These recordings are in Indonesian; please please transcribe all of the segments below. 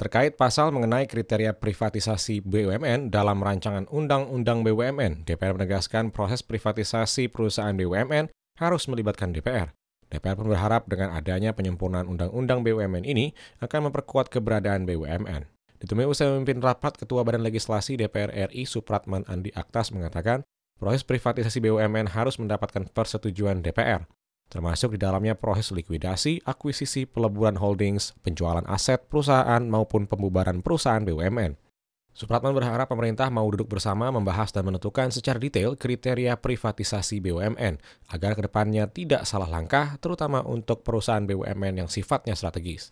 terkait pasal mengenai kriteria privatisasi BUMN dalam rancangan Undang-Undang BUMN. DPR menegaskan proses privatisasi perusahaan BUMN harus melibatkan DPR. DPR pun berharap dengan adanya penyempurnaan Undang-Undang BUMN ini akan memperkuat keberadaan BUMN. Ditemui usai memimpin rapat Ketua Badan Legislasi DPR RI Supratman Andi Aktas mengatakan, proses privatisasi BUMN harus mendapatkan persetujuan DPR termasuk di dalamnya proses likuidasi, akuisisi, peleburan holdings, penjualan aset perusahaan, maupun pembubaran perusahaan BUMN. Supratman berharap pemerintah mau duduk bersama membahas dan menentukan secara detail kriteria privatisasi BUMN agar kedepannya tidak salah langkah terutama untuk perusahaan BUMN yang sifatnya strategis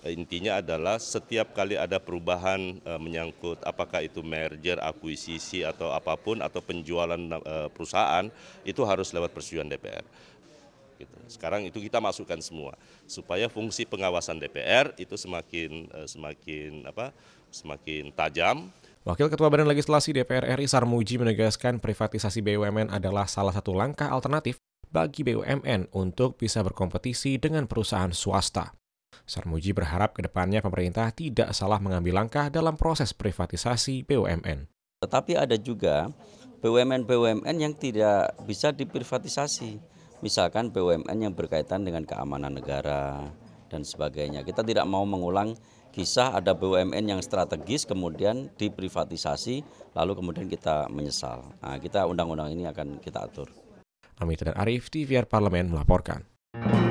intinya adalah setiap kali ada perubahan eh, menyangkut apakah itu merger, akuisisi atau apapun atau penjualan eh, perusahaan itu harus lewat persetujuan DPR. Gitu. Sekarang itu kita masukkan semua supaya fungsi pengawasan DPR itu semakin eh, semakin apa semakin tajam. Wakil Ketua Badan Legislasi DPR RI Sarmuji menegaskan privatisasi BUMN adalah salah satu langkah alternatif bagi BUMN untuk bisa berkompetisi dengan perusahaan swasta. Sarmuji berharap kedepannya pemerintah tidak salah mengambil langkah dalam proses privatisasi BUMN. Tetapi ada juga BUMN-BUMN yang tidak bisa diprivatisasi misalkan BUMN yang berkaitan dengan keamanan negara dan sebagainya. Kita tidak mau mengulang kisah ada BUMN yang strategis kemudian diprivatisasi lalu kemudian kita menyesal. Nah, kita undang-undang ini akan kita atur. Amit dan Arif, TVR Parlemen melaporkan.